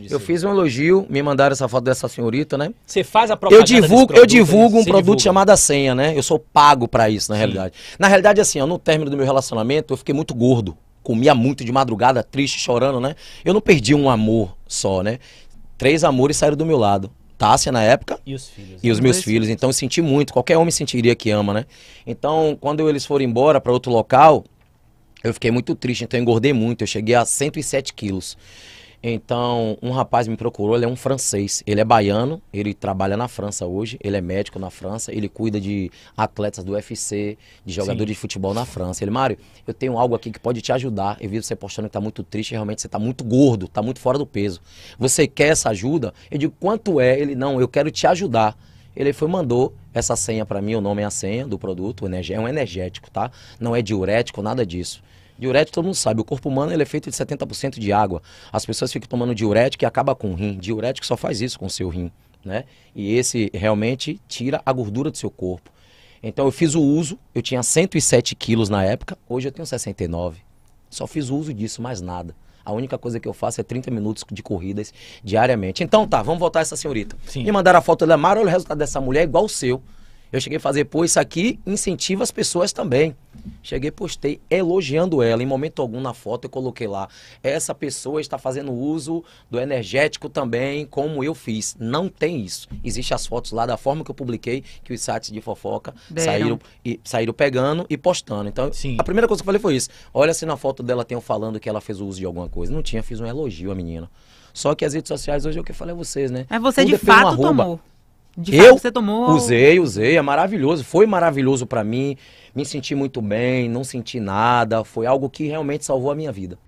disso. Eu fiz um elogio, me mandaram essa foto dessa senhorita, né? Você faz a propaganda Eu divulgo, produto, eu divulgo um produto divulga. chamado a senha, né? Eu sou pago para isso, na Sim. realidade. Na realidade, assim, ó, no término do meu relacionamento, eu fiquei muito gordo. Comia muito de madrugada, triste, chorando, né? Eu não perdi um amor só, né? Três amores saíram do meu lado. Tássia na época. E os filhos. E né? os meus filhos. Então eu senti muito. Qualquer homem sentiria que ama, né? Então, quando eles foram embora para outro local, eu fiquei muito triste. Então eu engordei muito. Eu cheguei a 107 quilos. Então, um rapaz me procurou, ele é um francês. Ele é baiano, ele trabalha na França hoje, ele é médico na França, ele cuida de atletas do UFC, de jogadores Sim. de futebol na França. Ele, Mário, eu tenho algo aqui que pode te ajudar. Eu vi você postando que tá muito triste, realmente você tá muito gordo, tá muito fora do peso. Você quer essa ajuda? Eu digo, quanto é? Ele, não, eu quero te ajudar. Ele foi mandou essa senha para mim, o nome é a senha do produto, é um energético, tá? Não é diurético, nada disso. Diurético todo mundo sabe, o corpo humano ele é feito de 70% de água. As pessoas ficam tomando diurético e acaba com o rim. Diurético só faz isso com o seu rim, né? E esse realmente tira a gordura do seu corpo. Então eu fiz o uso, eu tinha 107 quilos na época, hoje eu tenho 69. Só fiz o uso disso, mais nada. A única coisa que eu faço é 30 minutos de corridas diariamente. Então tá, vamos voltar essa senhorita. Sim. Me mandaram a foto dela, Mara, olha o resultado dessa mulher é igual o seu. Eu cheguei a fazer, pô, isso aqui incentiva as pessoas também. Cheguei, postei elogiando ela. Em momento algum na foto eu coloquei lá. Essa pessoa está fazendo uso do energético também, como eu fiz. Não tem isso. Existem as fotos lá da forma que eu publiquei, que os sites de fofoca saíram, e, saíram pegando e postando. Então, Sim. a primeira coisa que eu falei foi isso. Olha se na foto dela tem eu falando que ela fez uso de alguma coisa. Não tinha, fiz um elogio à menina. Só que as redes sociais hoje é o que eu falei a vocês, né? É você Tudo de é fato tomou. De eu você tomou. Usei, usei, é maravilhoso. Foi maravilhoso para mim. Me senti muito bem, não senti nada. Foi algo que realmente salvou a minha vida.